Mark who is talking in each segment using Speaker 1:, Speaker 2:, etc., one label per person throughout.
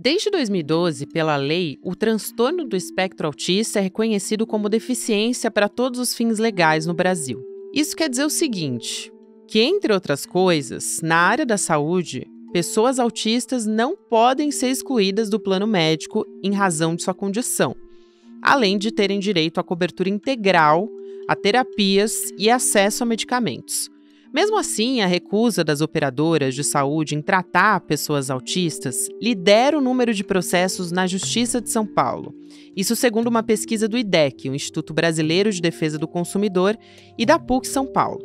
Speaker 1: Desde 2012, pela lei, o transtorno do espectro autista é reconhecido
Speaker 2: como deficiência para todos os fins legais no Brasil. Isso quer dizer o seguinte: que, entre outras coisas, na área da saúde, pessoas autistas não podem ser excluídas do plano médico em razão de sua condição, além de terem direito à cobertura integral, a terapias e acesso a medicamentos. Mesmo assim, a recusa das operadoras de saúde em tratar pessoas autistas lidera o número de processos na Justiça de São Paulo. Isso segundo uma pesquisa do IDEC, o Instituto Brasileiro de Defesa do Consumidor, e da PUC São Paulo.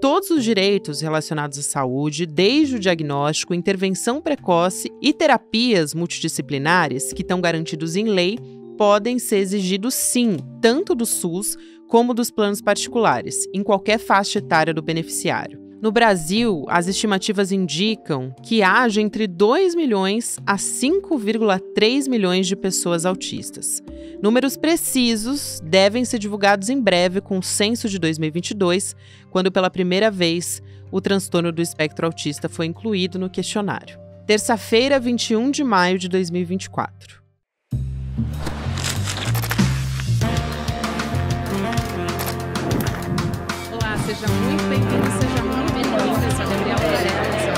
Speaker 2: Todos os direitos relacionados à saúde, desde o diagnóstico, intervenção precoce e terapias multidisciplinares, que estão garantidos em lei, podem ser exigidos sim, tanto do SUS como dos planos particulares, em qualquer faixa etária do beneficiário. No Brasil, as estimativas indicam que haja entre 2 milhões a 5,3 milhões de pessoas autistas. Números precisos devem ser divulgados em breve com o censo de 2022, quando pela primeira vez o transtorno do espectro autista foi incluído no questionário. Terça-feira, 21 de maio de 2024. Seja muito bem-vindo, seja muito bem-vinda. Varela,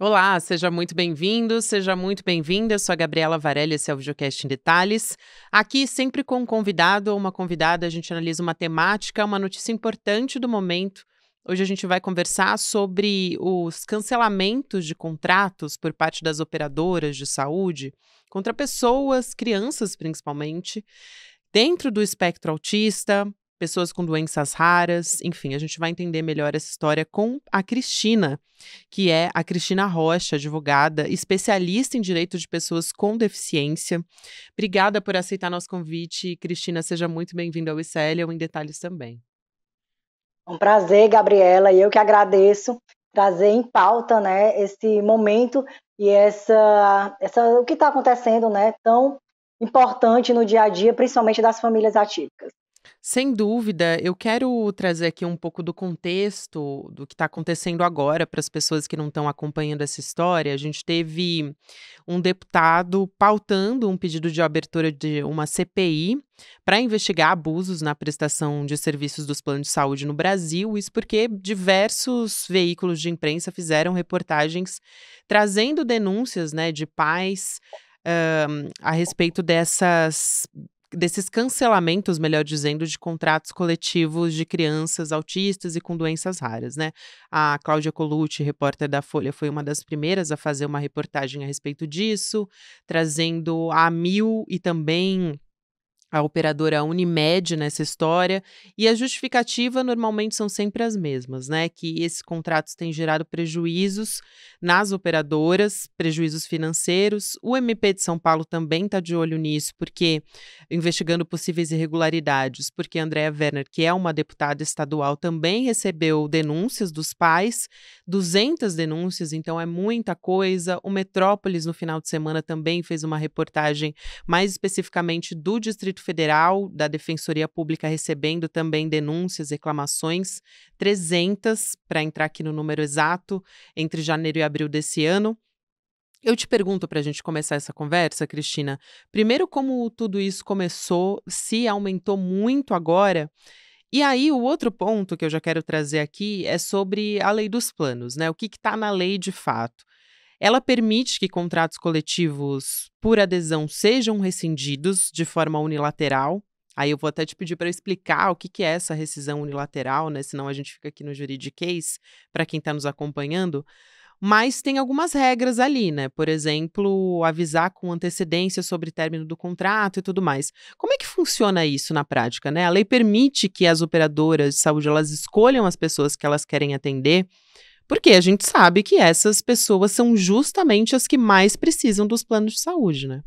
Speaker 2: Olá, seja muito bem-vindo, seja muito bem-vinda. Eu sou a Gabriela Varelli, esse é o Videocast em Detalhes. Aqui, sempre com um convidado ou uma convidada, a gente analisa uma temática, uma notícia importante do momento Hoje a gente vai conversar sobre os cancelamentos de contratos por parte das operadoras de saúde contra pessoas, crianças principalmente, dentro do espectro autista, pessoas com doenças raras, enfim, a gente vai entender melhor essa história com a Cristina, que é a Cristina Rocha, advogada, especialista em direito de pessoas com deficiência. Obrigada por aceitar nosso convite, Cristina, seja muito bem-vinda ao ICL ou em detalhes também.
Speaker 1: Um prazer, Gabriela, e eu que agradeço trazer em pauta, né, esse momento e essa, essa o que está acontecendo, né, tão importante no dia a dia, principalmente das famílias atípicas.
Speaker 2: Sem dúvida, eu quero trazer aqui um pouco do contexto do que está acontecendo agora para as pessoas que não estão acompanhando essa história. A gente teve um deputado pautando um pedido de abertura de uma CPI para investigar abusos na prestação de serviços dos planos de saúde no Brasil, isso porque diversos veículos de imprensa fizeram reportagens trazendo denúncias né, de pais. a respeito dessas, desses cancelamentos, melhor dizendo, de contratos coletivos de crianças autistas e com doenças raras, né? A Cláudia Colucci, repórter da Folha, foi uma das primeiras a fazer uma reportagem a respeito disso, trazendo a Mil e também a operadora Unimed nessa história, e a justificativa normalmente são sempre as mesmas, né? Que esses contratos têm gerado prejuízos nas operadoras, prejuízos financeiros. O MP de São Paulo também está de olho nisso, porque investigando possíveis irregularidades, porque Andréa Werner, que é uma deputada estadual, também recebeu denúncias dos pais, 200 denúncias, então é muita coisa. O Metrópolis no final de semana também fez uma reportagem mais especificamente do Distrito Distrito Federal, da Defensoria Pública recebendo também denúncias, reclamações, 300, para entrar aqui no número exato, entre janeiro e abril desse ano. Eu te pergunto para a gente começar essa conversa, Cristina. Primeiro, como tudo isso começou, se aumentou muito agora. E aí, o outro ponto que eu já quero trazer aqui é sobre a lei dos planos, né? O que está na lei de fato? Ela permite que contratos coletivos por adesão sejam rescindidos de forma unilateral. Aí eu vou até te pedir para explicar o que, que é essa rescisão unilateral, né? Senão a gente fica aqui no juridiquês para quem está nos acompanhando. Mas tem algumas regras ali, né? Por exemplo, avisar com antecedência sobre término do contrato e tudo mais. Como é que funciona isso na prática, né? A lei permite que as operadoras de saúde elas escolham as pessoas que elas querem atender porque a gente sabe que essas pessoas são justamente as que mais precisam dos planos de saúde, né?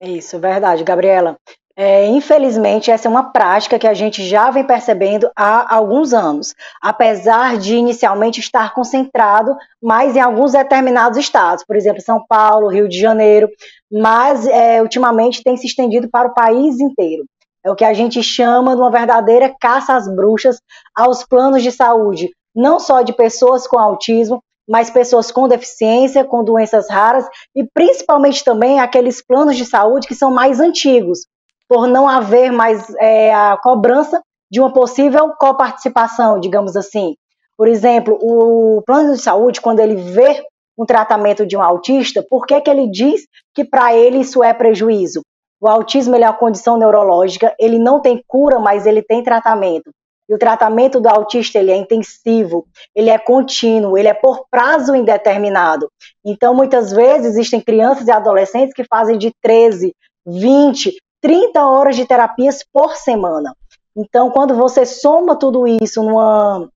Speaker 1: É isso, verdade, Gabriela. É, infelizmente, essa é uma prática que a gente já vem percebendo há alguns anos, apesar de inicialmente estar concentrado mais em alguns determinados estados, por exemplo, São Paulo, Rio de Janeiro, mas é, ultimamente tem se estendido para o país inteiro. É o que a gente chama de uma verdadeira caça às bruxas aos planos de saúde, não só de pessoas com autismo, mas pessoas com deficiência, com doenças raras e principalmente também aqueles planos de saúde que são mais antigos, por não haver mais é, a cobrança de uma possível coparticipação, digamos assim. Por exemplo, o plano de saúde, quando ele vê um tratamento de um autista, por que, que ele diz que para ele isso é prejuízo? O autismo é uma condição neurológica, ele não tem cura, mas ele tem tratamento. E o tratamento do autista ele é intensivo, ele é contínuo, ele é por prazo indeterminado. Então, muitas vezes existem crianças e adolescentes que fazem de 13, 20, 30 horas de terapias por semana. Então, quando você soma tudo isso numa,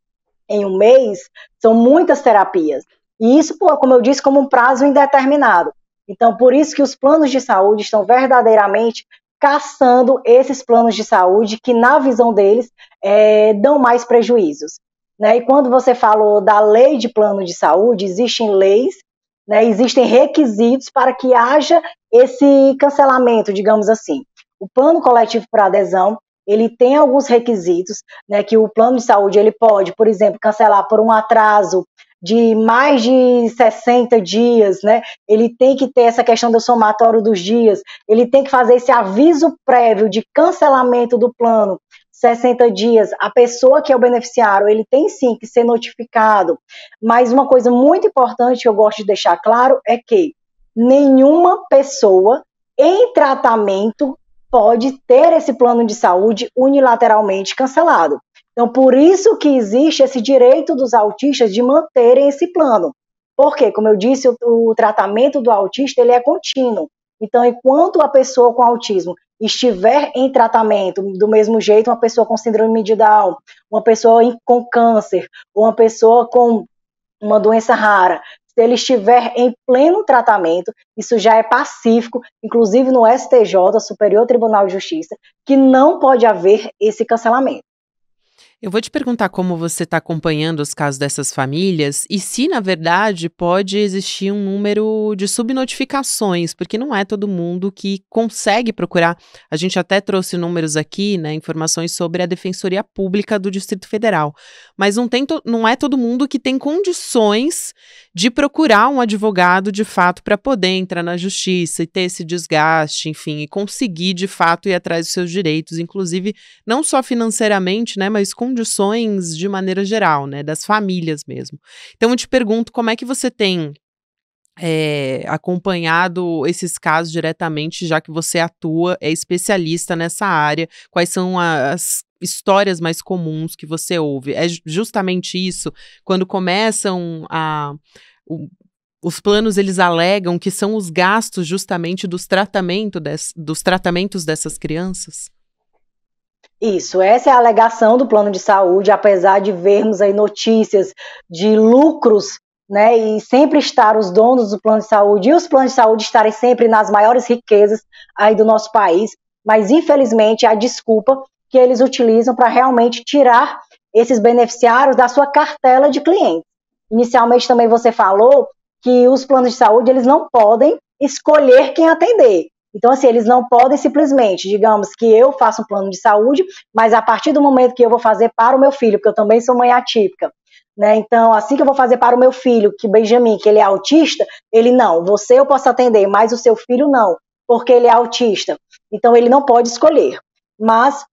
Speaker 1: em um mês, são muitas terapias. E isso, como eu disse, como um prazo indeterminado. Então, por isso que os planos de saúde estão verdadeiramente caçando esses planos de saúde que, na visão deles, é, dão mais prejuízos. Né? E quando você falou da lei de plano de saúde, existem leis, né? existem requisitos para que haja esse cancelamento, digamos assim. O plano coletivo para adesão, ele tem alguns requisitos, né, que o plano de saúde ele pode, por exemplo, cancelar por um atraso de mais de 60 dias, né? Ele tem que ter essa questão do somatório dos dias, ele tem que fazer esse aviso prévio de cancelamento do plano. 60 dias, a pessoa que é o beneficiário, ele tem sim que ser notificado. Mas uma coisa muito importante que eu gosto de deixar claro é que nenhuma pessoa em tratamento pode ter esse plano de saúde unilateralmente cancelado. Então, por isso que existe esse direito dos autistas de manterem esse plano. Porque, como eu disse, o, o tratamento do autista ele é contínuo. Então, enquanto a pessoa com autismo estiver em tratamento, do mesmo jeito uma pessoa com síndrome de Down, uma pessoa com câncer, uma pessoa com uma doença rara, se ele estiver em pleno tratamento, isso já é pacífico, inclusive no STJ, Superior Tribunal de Justiça, que não pode haver esse cancelamento. Eu
Speaker 2: vou te perguntar como você está acompanhando os casos dessas famílias e se, na verdade, pode existir um número de subnotificações, porque não é todo mundo que consegue procurar. A gente até trouxe números aqui, né, informações sobre a Defensoria Pública do Distrito Federal, mas não, tem não é todo mundo que tem condições de procurar um advogado de fato para poder entrar na justiça e ter esse desgaste, enfim, e conseguir de fato ir atrás dos seus direitos, inclusive não só financeiramente, né, mas com condições de maneira geral, né? Das famílias mesmo. Então eu te pergunto como é que você tem é, acompanhado esses casos diretamente, já que você atua, é especialista nessa área. Quais são as histórias mais comuns que você ouve? É justamente isso, quando começam a. O, os planos eles alegam que são os gastos justamente dos, tratamento des, dos tratamentos dessas crianças?
Speaker 1: Isso, essa é a alegação do plano de saúde, apesar de vermos aí notícias de lucros, né, e sempre estar os donos do plano de saúde e os planos de saúde estarem sempre nas maiores riquezas aí do nosso país, mas infelizmente a desculpa que eles utilizam para realmente tirar esses beneficiários da sua cartela de clientes. Inicialmente também você falou que os planos de saúde eles não podem escolher quem atender. Então, assim, eles não podem simplesmente, digamos, que eu faça um plano de saúde, mas a partir do momento que eu vou fazer para o meu filho, porque eu também sou mãe atípica, né? Então, assim que eu vou fazer para o meu filho, que Benjamin, que ele é autista, ele não, você eu posso atender, mas o seu filho não, porque ele é autista. Então, ele não pode escolher. Mas,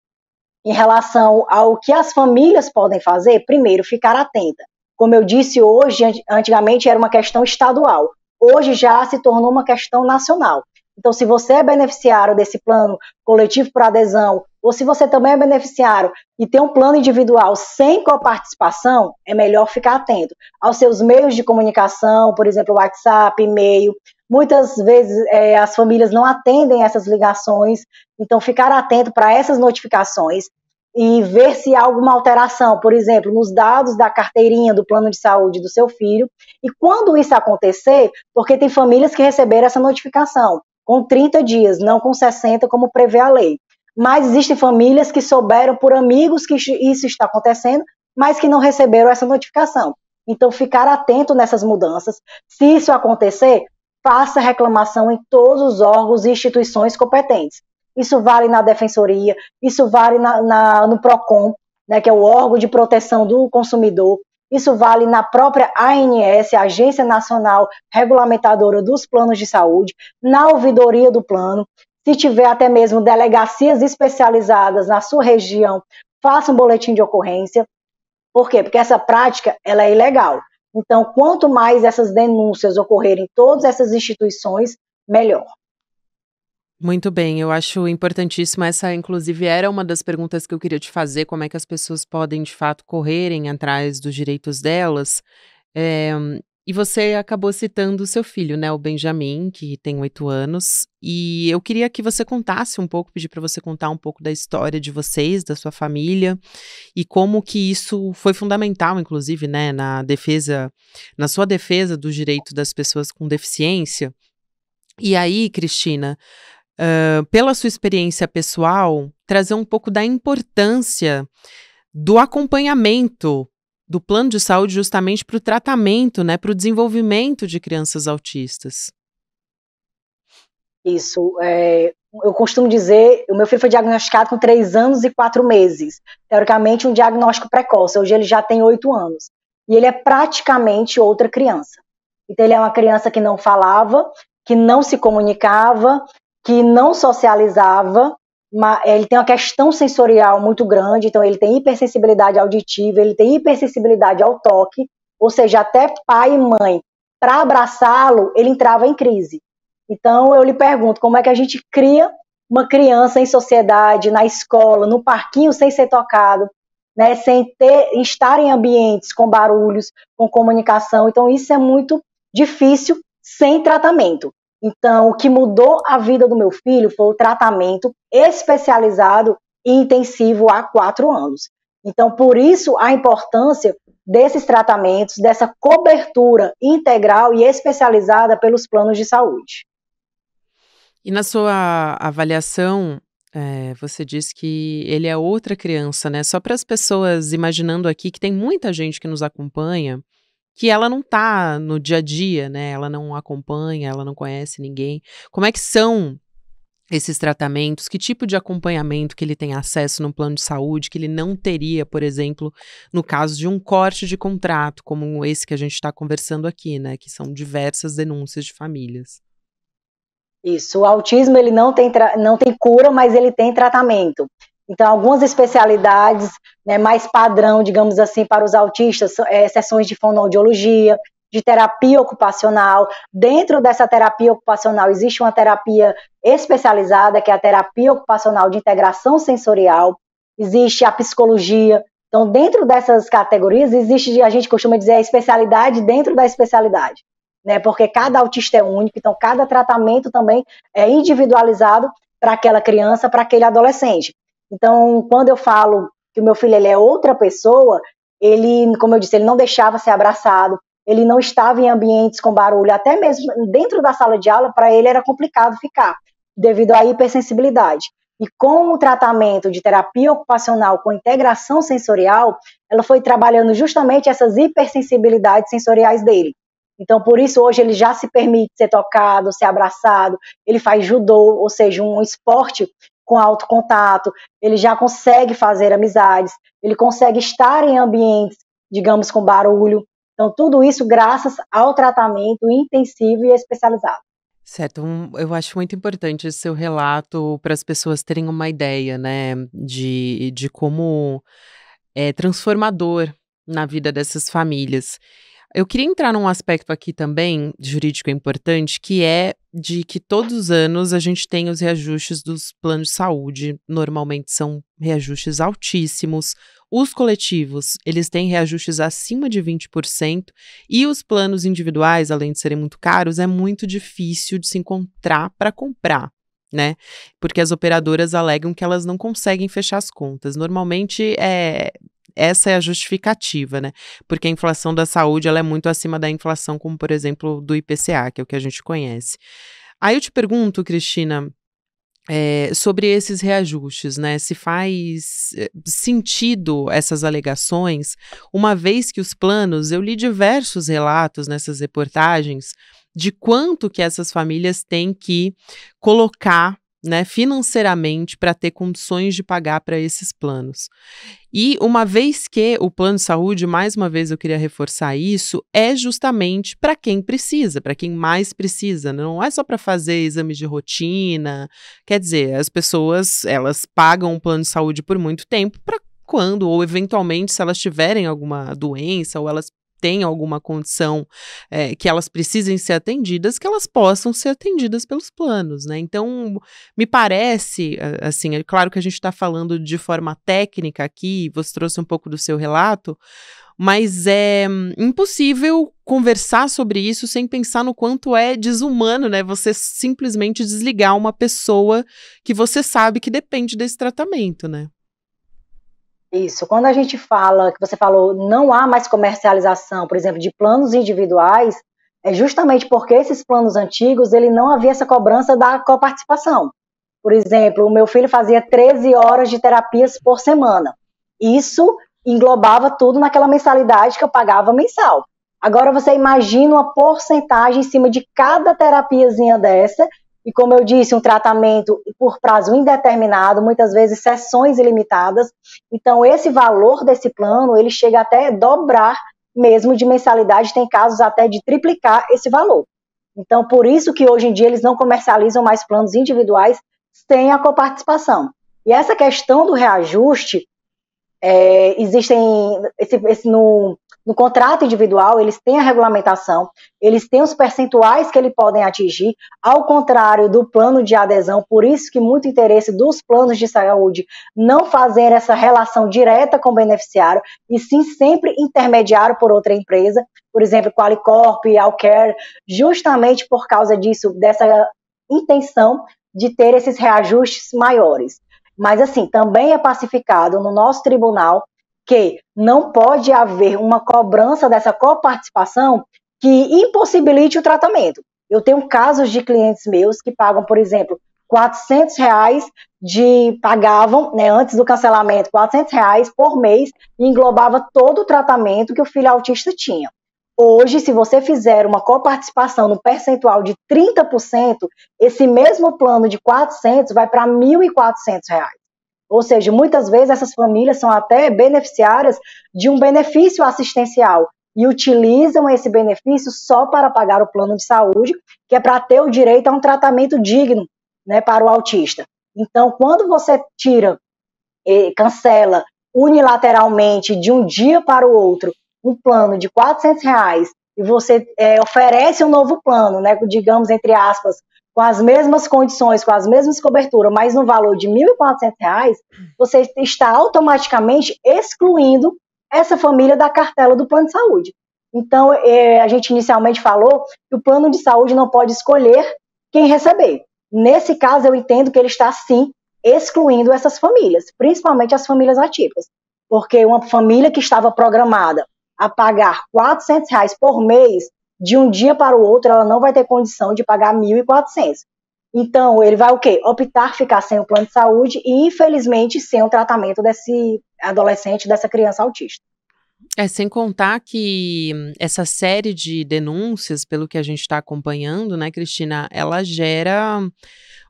Speaker 1: em relação ao que as famílias podem fazer, primeiro, ficar atenta. Como eu disse hoje, antigamente era uma questão estadual, hoje já se tornou uma questão nacional. Então, se você é beneficiário desse plano coletivo por adesão, ou se você também é beneficiário e tem um plano individual sem coparticipação, é melhor ficar atento aos seus meios de comunicação, por exemplo, WhatsApp, e-mail. Muitas vezes é, as famílias não atendem essas ligações, então ficar atento para essas notificações e ver se há alguma alteração, por exemplo, nos dados da carteirinha do plano de saúde do seu filho. E quando isso acontecer, porque tem famílias que receberam essa notificação, com 30 dias, não com 60, como prevê a lei. Mas existem famílias que souberam por amigos que isso está acontecendo, mas que não receberam essa notificação. Então, ficar atento nessas mudanças. Se isso acontecer, faça reclamação em todos os órgãos e instituições competentes. Isso vale na Defensoria, isso vale na, na, no PROCON, né, que é o órgão de proteção do consumidor, isso vale na própria ANS, Agência Nacional Regulamentadora dos Planos de Saúde, na ouvidoria do plano. Se tiver até mesmo delegacias especializadas na sua região, faça um boletim de ocorrência. Por quê? Porque essa prática ela é ilegal. Então, quanto mais essas denúncias ocorrerem em todas essas instituições, melhor.
Speaker 2: Muito bem, eu acho importantíssimo. Essa, inclusive, era uma das perguntas que eu queria te fazer: como é que as pessoas podem, de fato, correrem atrás dos direitos delas? É, e você acabou citando o seu filho, né, o Benjamin, que tem oito anos. E eu queria que você contasse um pouco, pedir para você contar um pouco da história de vocês, da sua família, e como que isso foi fundamental, inclusive, né, na defesa, na sua defesa do direito das pessoas com deficiência. E aí, Cristina, pela sua experiência pessoal, trazer um pouco da importância do
Speaker 1: acompanhamento
Speaker 2: do plano de saúde justamente para o tratamento, né, para o desenvolvimento de crianças autistas.
Speaker 1: Isso. É, eu costumo dizer, o meu filho foi diagnosticado com 3 anos e 4 meses. Teoricamente, um diagnóstico precoce. Hoje ele já tem 8 anos. E ele é praticamente outra criança. Então, ele é uma criança que não falava, que não se comunicava, que não socializava, mas eh, ele tem uma questão sensorial muito grande, então ele tem hipersensibilidade auditiva, ele tem hipersensibilidade ao toque, ou seja, até pai e mãe, para abraçá-lo, ele entrava em crise. Então eu lhe pergunto, como é que a gente cria uma criança em sociedade, na escola, no parquinho sem ser tocado, né, sem ter, estar em ambientes com barulhos, com comunicação. Então isso é muito difícil sem tratamento. Então, o que mudou a vida do meu filho foi o tratamento especializado e intensivo há quatro anos. Então, por isso, a importância desses tratamentos, dessa cobertura integral e especializada pelos planos de saúde.
Speaker 2: E na sua avaliação, é, você diz que ele é outra criança, né? Só para as pessoas imaginando aqui que tem muita gente que nos acompanha que ela não está no dia a dia, né? Ela não acompanha, ela não conhece ninguém. Como é que são esses tratamentos? Que tipo de acompanhamento que ele tem acesso no plano de saúde que ele não teria, por exemplo, no caso de um corte de contrato, como esse que a gente está conversando aqui, né? Que são diversas denúncias de famílias.
Speaker 1: Isso, o autismo ele não tem, não tem cura, mas ele tem tratamento. Então, algumas especialidades né, mais padrão, digamos assim, para os autistas, é, sessões de fonoaudiologia, de terapia ocupacional. Dentro dessa terapia ocupacional existe uma terapia especializada, que é a terapia ocupacional de integração sensorial, existe a psicologia. Então, dentro dessas categorias, existe, a gente costuma dizer, a especialidade dentro da especialidade, né? Porque cada autista é único, então cada tratamento também é individualizado para aquela criança, para aquele adolescente. Então, quando eu falo que o meu filho ele é outra pessoa, ele, como eu disse, ele não deixava ser abraçado, ele não estava em ambientes com barulho, até mesmo dentro da sala de aula, para ele era complicado ficar, devido à hipersensibilidade. E com o tratamento de terapia ocupacional com integração sensorial, ela foi trabalhando justamente essas hipersensibilidades sensoriais dele. Então, por isso, hoje ele já se permite ser tocado, ser abraçado, ele faz judô, ou seja, um esporte com alto contato ele já consegue fazer amizades, ele consegue estar em ambientes, digamos, com barulho. Então, tudo isso graças ao tratamento intensivo e especializado.
Speaker 2: Certo, um, eu acho muito importante esse seu relato para as pessoas terem uma ideia, né, de, de como é transformador na vida dessas famílias. Eu queria entrar num aspecto aqui também jurídico importante, que é de que todos os anos a gente tem os reajustes dos planos de saúde. Normalmente são reajustes altíssimos. Os coletivos, eles têm reajustes acima de 20%, e os planos individuais, além de serem muito caros, é muito difícil de se encontrar para comprar né? Porque as operadoras alegam que elas não conseguem fechar as contas. Normalmente é essa é a justificativa, né? Porque a inflação da saúde ela é muito acima da inflação, como por exemplo do IPCA, que é o que a gente conhece. Aí eu te pergunto, Cristina, é, sobre esses reajustes, né? Se faz eh, sentido essas alegações, uma vez que os planos, eu li diversos relatos nessas reportagens de quanto que essas famílias têm que colocar né, financeiramente para ter condições de pagar para esses planos. E uma vez que o plano de saúde, mais uma vez eu queria reforçar isso, é justamente para quem precisa, para quem mais precisa, né, não é só para fazer exames de rotina. Quer dizer, as pessoas, elas pagam o plano de saúde por muito tempo para quando ou eventualmente se elas tiverem alguma doença ou elas têm alguma condição é, que elas precisem ser atendidas, que elas possam ser atendidas pelos planos, né? Então, me parece, assim, é claro que a gente está falando de forma técnica aqui, você trouxe um pouco do seu relato, mas é impossível conversar sobre isso sem pensar no quanto é desumano, né? Você simplesmente desligar uma pessoa que você sabe que depende desse tratamento, né?
Speaker 1: Isso. Quando a gente fala, que você falou, não há mais comercialização, por exemplo, de planos individuais, é justamente porque esses planos antigos, ele não havia essa cobrança da coparticipação. Por exemplo, o meu filho fazia 13 horas de terapias por semana. Isso englobava tudo naquela mensalidade que eu pagava mensal. Agora você imagina uma porcentagem em cima de cada terapiazinha dessa e como eu disse, um tratamento por prazo indeterminado, muitas vezes sessões ilimitadas. Então, esse valor desse plano, ele chega até dobrar mesmo de mensalidade, tem casos até de triplicar esse valor. Então, por isso que hoje em dia eles não comercializam mais planos individuais sem a coparticipação. E essa questão do reajuste, é, existem esse, esse, no, no contrato individual, eles têm a regulamentação, eles têm os percentuais que eles podem atingir, ao contrário do plano de adesão, por isso que muito interesse dos planos de saúde não fazer essa relação direta com o beneficiário, e sim sempre intermediário por outra empresa, por exemplo, Qualicorp, Alcare, justamente por causa disso, dessa intenção de ter esses reajustes maiores. Mas, assim, também é pacificado no nosso tribunal que não pode haver uma cobrança dessa coparticipação que impossibilite o tratamento. Eu tenho casos de clientes meus que pagam, por exemplo, 400 reais de pagavam, né, antes do cancelamento, 400 reais por mês e englobava todo o tratamento que o filho autista tinha. Hoje, se você fizer uma coparticipação no percentual de 30%, esse mesmo plano de 400 vai para 1.400 reais. Ou seja, muitas vezes essas famílias são até beneficiárias de um benefício assistencial e utilizam esse benefício só para pagar o plano de saúde, que é para ter o direito a um tratamento digno né, para o autista. Então, quando você tira, eh, cancela unilateralmente de um dia para o outro um plano de 400 reais e você é, oferece um novo plano, né, digamos entre aspas, com as mesmas condições, com as mesmas coberturas, mas no valor de R$ 1.400, você está automaticamente excluindo essa família da cartela do plano de saúde. Então, é, a gente inicialmente falou que o plano de saúde não pode escolher quem receber. Nesse caso, eu entendo que ele está sim excluindo essas famílias, principalmente as famílias ativas, porque uma família que estava programada a pagar 400 reais por mês de um dia para o outro ela não vai ter condição de pagar 1.400. Então, ele vai o quê? Optar ficar sem o plano de saúde e, infelizmente, sem o tratamento desse adolescente, dessa criança autista.
Speaker 2: É, sem contar que essa série de denúncias, pelo que a gente está acompanhando, né, Cristina, ela gera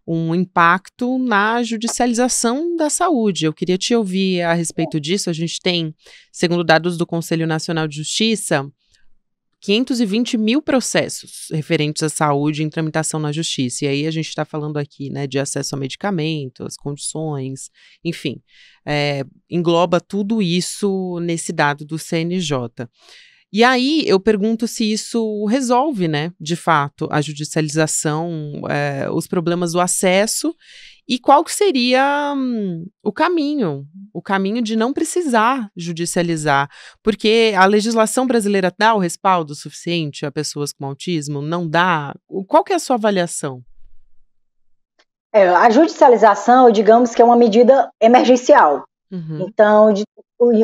Speaker 2: um impacto na judicialização da saúde. Eu queria te ouvir a respeito disso. A gente tem, segundo dados do Conselho Nacional de Justiça, 520 mil processos referentes à saúde em tramitação na justiça. E aí a gente está falando aqui né, de acesso a medicamentos, condições, enfim, é, engloba tudo isso nesse dado do CNJ. E aí eu pergunto se isso resolve, né, de fato, a judicialização, é, os problemas do acesso e qual que seria hum, o caminho? O caminho de não precisar judicializar, porque a legislação brasileira dá o respaldo suficiente a pessoas com autismo? Não dá? Qual que é a sua avaliação?
Speaker 1: É, a judicialização, digamos que é uma medida emergencial. Uhum. Então, de,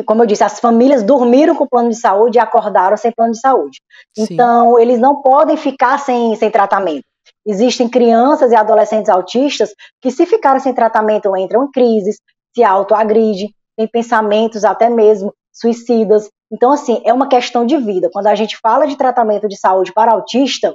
Speaker 1: como eu disse, as famílias dormiram com o plano de saúde e acordaram sem plano de saúde. Sim. Então, eles não podem ficar sem, sem tratamento. Existem crianças e adolescentes autistas que, se ficarem sem tratamento, entram em crises, se autoagridem, têm pensamentos até mesmo suicidas. Então, assim, é uma questão de vida. Quando a gente fala de tratamento de saúde para autista,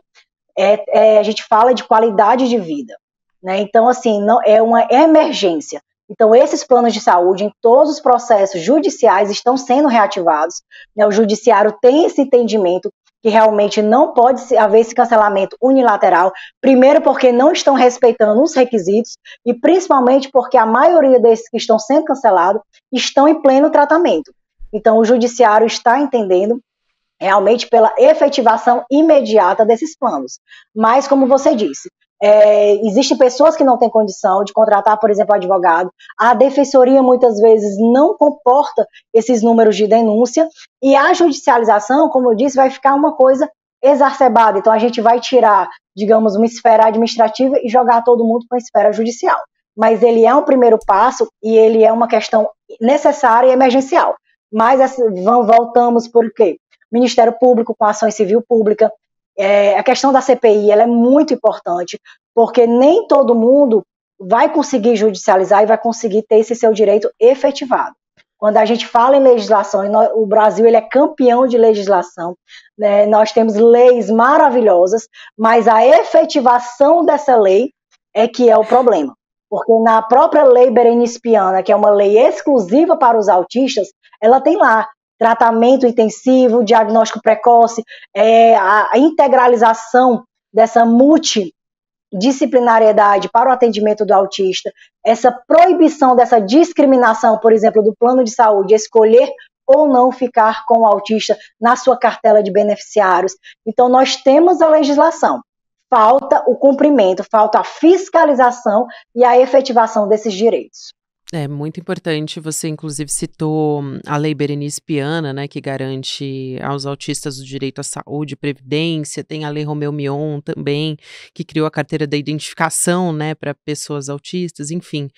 Speaker 1: é, é, a gente fala de qualidade de vida. Né? Então, assim, não é uma emergência. Então, esses planos de saúde, em todos os processos judiciais, estão sendo reativados. Né? O judiciário tem esse entendimento que realmente não pode haver esse cancelamento unilateral, primeiro porque não estão respeitando os requisitos e principalmente porque a maioria desses que estão sendo cancelados estão em pleno tratamento. Então, o judiciário está entendendo realmente pela efetivação imediata desses planos. Mas, como você disse, é, Existem pessoas que não têm condição de contratar, por exemplo, advogado. A defensoria muitas vezes não comporta esses números de denúncia e a judicialização, como eu disse, vai ficar uma coisa exacerbada. Então a gente vai tirar, digamos, uma esfera administrativa e jogar todo mundo para a esfera judicial. Mas ele é um primeiro passo e ele é uma questão necessária e emergencial. Mas assim, voltamos por quê? Ministério Público com ações civil pública, é, a questão da CPI ela é muito importante, porque nem todo mundo vai conseguir judicializar e vai conseguir ter esse seu direito efetivado. Quando a gente fala em legislação, o Brasil ele é campeão de legislação, né? nós temos leis maravilhosas, mas a efetivação dessa lei é que é o problema. Porque na própria lei Berenice Piana, que é uma lei exclusiva para os autistas, ela tem lá tratamento intensivo, diagnóstico precoce, é, a integralização dessa multidisciplinariedade para o atendimento do autista, essa proibição dessa discriminação, por exemplo, do plano de saúde, escolher ou não ficar com o autista na sua cartela de beneficiários. Então, nós temos a legislação, falta o cumprimento, falta a fiscalização e a efetivação desses direitos.
Speaker 2: É muito importante. Você, inclusive, citou hum, a Lei Berenice Piana, né, que garante aos autistas o direito à saúde e previdência. Tem a Lei Romeu Mion também, que criou a carteira da identificação né, para pessoas autistas. Enfim,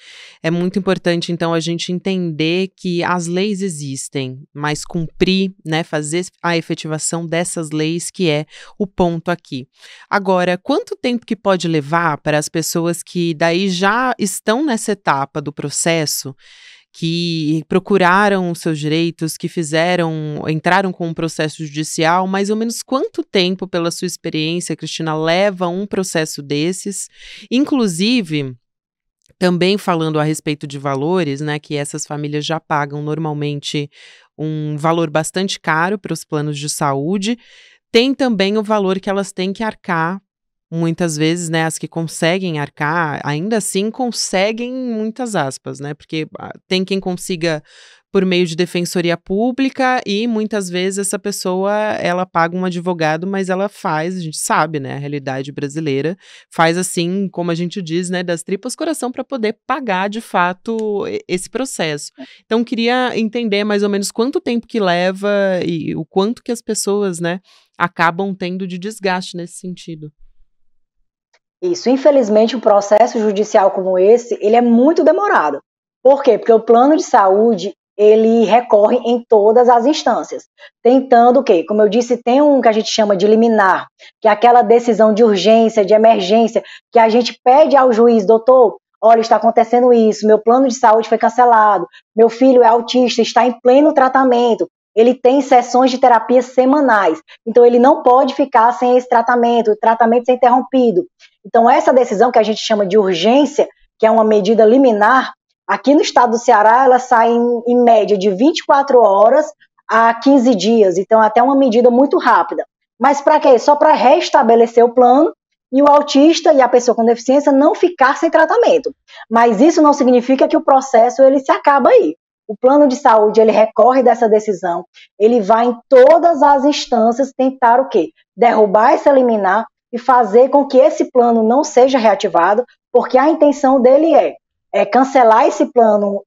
Speaker 2: é muito importante, então, a gente entender que as leis existem, mas cumprir, né, fazer a efetivação dessas leis, que é o ponto aqui. Agora, quanto tempo que pode levar para as pessoas que daí já estão nessa etapa do processo? processo, que procuraram os seus direitos, que fizeram, entraram com um processo judicial, mais ou menos quanto tempo, pela sua experiência, Cristina, leva um processo desses? Inclusive, também falando a respeito de valores, né, que essas famílias já pagam normalmente um valor bastante caro para os planos de saúde, tem também o valor que elas têm que arcar muitas vezes, né, as que conseguem arcar, ainda assim conseguem muitas aspas, né? Porque ah, tem quem consiga por meio de defensoria pública e muitas vezes essa pessoa, ela paga um advogado, mas ela faz, a gente sabe, né, a realidade brasileira, faz assim, como a gente diz, né, das tripas coração para poder pagar de fato esse processo. É. Então queria entender mais ou menos quanto tempo que leva e o quanto que as pessoas, né, acabam tendo de desgaste nesse sentido.
Speaker 1: Isso, infelizmente, o um processo judicial como esse, ele é muito demorado. Por quê? Porque o plano de saúde, ele recorre em todas as instâncias, tentando o quê? Como eu disse, tem um que a gente chama de liminar, que é aquela decisão de urgência, de emergência, que a gente pede ao juiz, doutor, olha, está acontecendo isso, meu plano de saúde foi cancelado, meu filho é autista, está em pleno tratamento, ele tem sessões de terapia semanais, então ele não pode ficar sem esse tratamento, o tratamento ser interrompido. Então, essa decisão que a gente chama de urgência, que é uma medida liminar, aqui no estado do Ceará, ela sai em, em média de 24 horas a 15 dias. Então, é até uma medida muito rápida. Mas para quê? Só para restabelecer o plano e o autista e a pessoa com deficiência não ficar sem tratamento. Mas isso não significa que o processo ele se acaba aí. O plano de saúde ele recorre dessa decisão, ele vai em todas as instâncias tentar o quê? Derrubar essa liminar e fazer com que esse plano não seja reativado, porque a intenção dele é, é cancelar esse plano,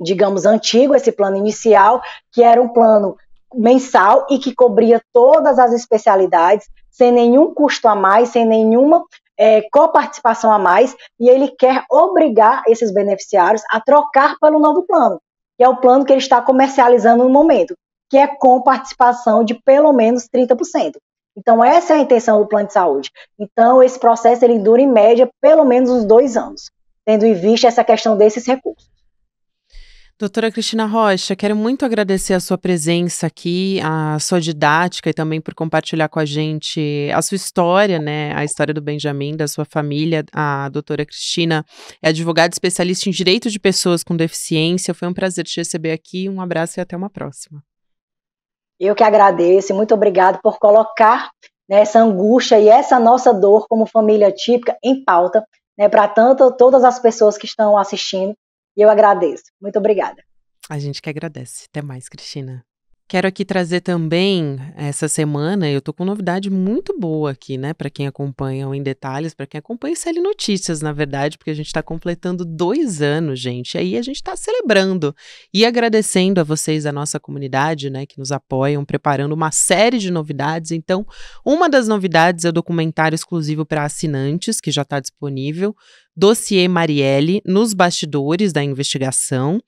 Speaker 1: digamos, antigo, esse plano inicial, que era um plano mensal e que cobria todas as especialidades, sem nenhum custo a mais, sem nenhuma é, coparticipação a mais, e ele quer obrigar esses beneficiários a trocar pelo novo plano, que é o plano que ele está comercializando no momento, que é com participação de pelo menos 30%. Então, essa é a intenção do plano de saúde. Então, esse processo ele dura, em média, pelo menos uns dois anos, tendo em vista essa questão desses recursos.
Speaker 2: Doutora Cristina Rocha, quero muito agradecer a sua presença aqui, a sua didática e também por compartilhar com a gente a sua história, né? A história do Benjamin, da sua família. A doutora Cristina é advogada especialista em direito de pessoas com deficiência. Foi um prazer te receber aqui. Um abraço e até uma próxima.
Speaker 1: Eu que agradeço, muito obrigado por colocar né, essa angústia e essa nossa dor como família típica em pauta, né, para tanto todas as pessoas que estão assistindo. E eu agradeço. Muito obrigada.
Speaker 2: A gente que agradece. Até mais, Cristina. Quero aqui trazer também essa semana, eu tô com novidade muito boa aqui, né, para quem acompanha o em detalhes, para quem acompanha o CL Notícias, na verdade, porque a gente está completando dois anos, gente. aí a gente está celebrando e agradecendo a vocês, a nossa comunidade, né, que nos apoiam, preparando uma série de novidades. Então, uma das novidades é o documentário exclusivo para assinantes que já está disponível dossiê Marielle nos bastidores da investigação.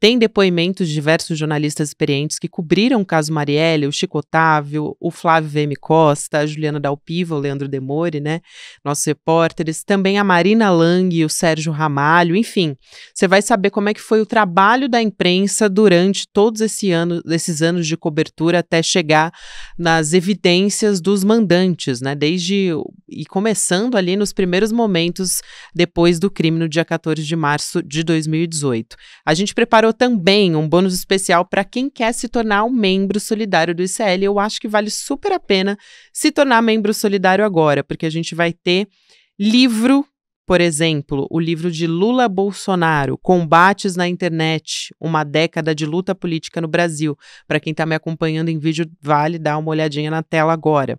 Speaker 2: Tem depoimentos de diversos jornalistas experientes que cobriram o caso Marielle, o Chico Otávio, o Flávio VM Costa, a Juliana Dalpiva, o Leandro Demore, né? Nossos repórteres, também a Marina Lang, e o Sérgio Ramalho, enfim. Você vai saber como é que foi o trabalho da imprensa durante todos esse ano, esses anos de cobertura até chegar nas evidências dos mandantes, né? Desde e começando ali nos primeiros momentos depois depois do crime no dia 14 de março de 2018. A gente preparou também um bônus especial para quem quer se tornar um membro solidário do ICL. Eu acho que vale super a pena se tornar membro solidário agora, porque a gente vai ter livro por exemplo, o livro de Lula Bolsonaro, Combates na Internet, uma década de luta política no Brasil. Para quem está me acompanhando em vídeo, vale dar uma olhadinha na tela agora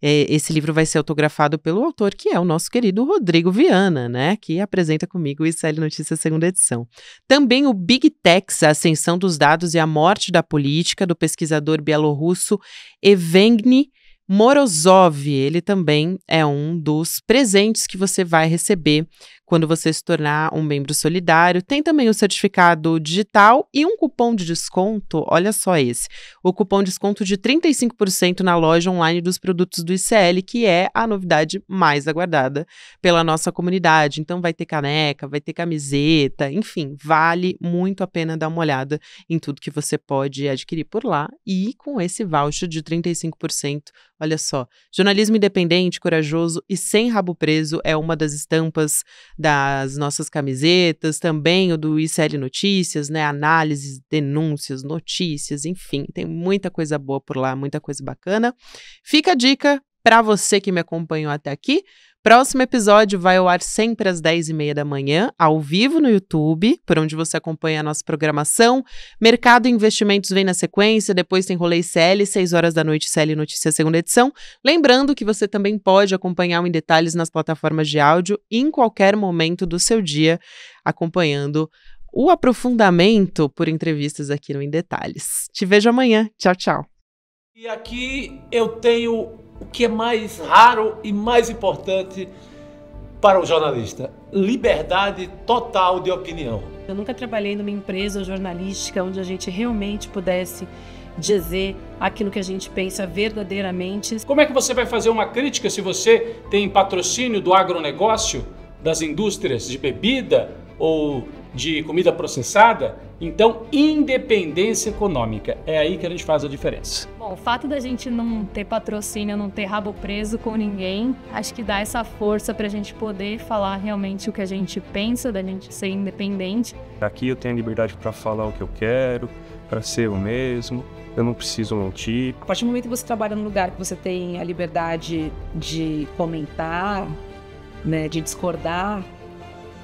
Speaker 2: é, esse livro vai ser autografado pelo autor, que é o nosso querido Rodrigo Viana, né? Que apresenta comigo o ICL Notícias segunda edição. Também o Big Techs, a ascensão dos dados e a morte da política, do pesquisador bielorrusso Evgeny Morozov. Ele também é um dos presentes que você vai receber quando você se tornar um membro solidário, tem também o certificado digital e um cupom de desconto. Olha só esse: o cupom de desconto de 35% na loja online dos produtos do ICL, que é a novidade mais aguardada pela nossa comunidade. Então, vai ter caneca, vai ter camiseta, enfim, vale muito a pena dar uma olhada em tudo que você pode adquirir por lá e com esse voucher de 35%. Olha só, jornalismo independente, corajoso e sem rabo preso é uma das estampas das nossas camisetas, também o do ICL Notícias, né? Análises, denúncias, notícias, enfim, tem muita coisa boa por lá, muita coisa bacana. Fica a dica para você que me acompanhou até aqui. Próximo episódio vai ao ar sempre às 10h30 da manhã, ao vivo no YouTube, por onde você acompanha a nossa programação. Mercado e Investimentos vem na sequência, depois tem Rolê CL, 6 horas da noite, CL Notícias, segunda edição. Lembrando que você também pode acompanhar o Em Detalhes nas plataformas de áudio em qualquer momento do seu dia, acompanhando o aprofundamento por entrevistas aqui no Em Detalhes. Te vejo amanhã. Tchau, tchau.
Speaker 1: E aqui eu tenho o que é mais raro e mais importante para o jornalista: liberdade total de opinião.
Speaker 2: Eu nunca trabalhei numa empresa jornalística onde a gente realmente pudesse dizer aquilo que a gente pensa verdadeiramente. Como
Speaker 1: é que você vai fazer uma crítica se você tem patrocínio do agronegócio, das indústrias de bebida ou de comida processada, então independência econômica. É aí que a gente faz a diferença. Bom, o fato da gente não ter patrocínio, não ter rabo preso com ninguém, acho que dá essa força para a gente poder falar realmente o que a gente pensa, da gente ser independente. Aqui eu tenho liberdade para falar o que eu quero, para ser o mesmo, eu não preciso mentir. A
Speaker 2: partir do momento que você trabalha num lugar que você tem a liberdade de comentar, né, de
Speaker 1: discordar,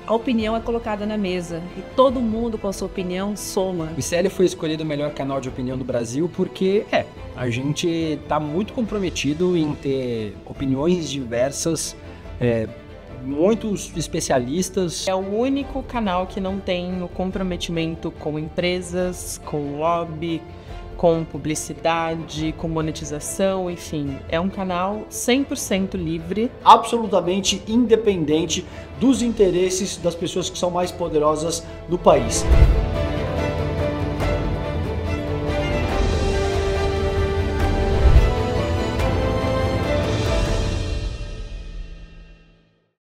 Speaker 1: a opinião é colocada na mesa e todo mundo com a sua opinião soma.
Speaker 2: O ICL foi escolhido o melhor canal de opinião do Brasil porque, é, a gente está muito comprometido em ter opiniões diversas, é, muitos especialistas. É o único canal que não tem o comprometimento com empresas, com lobby, com publicidade, com monetização, enfim, é um canal 100% livre,
Speaker 1: absolutamente independente dos interesses das pessoas que são mais poderosas no país.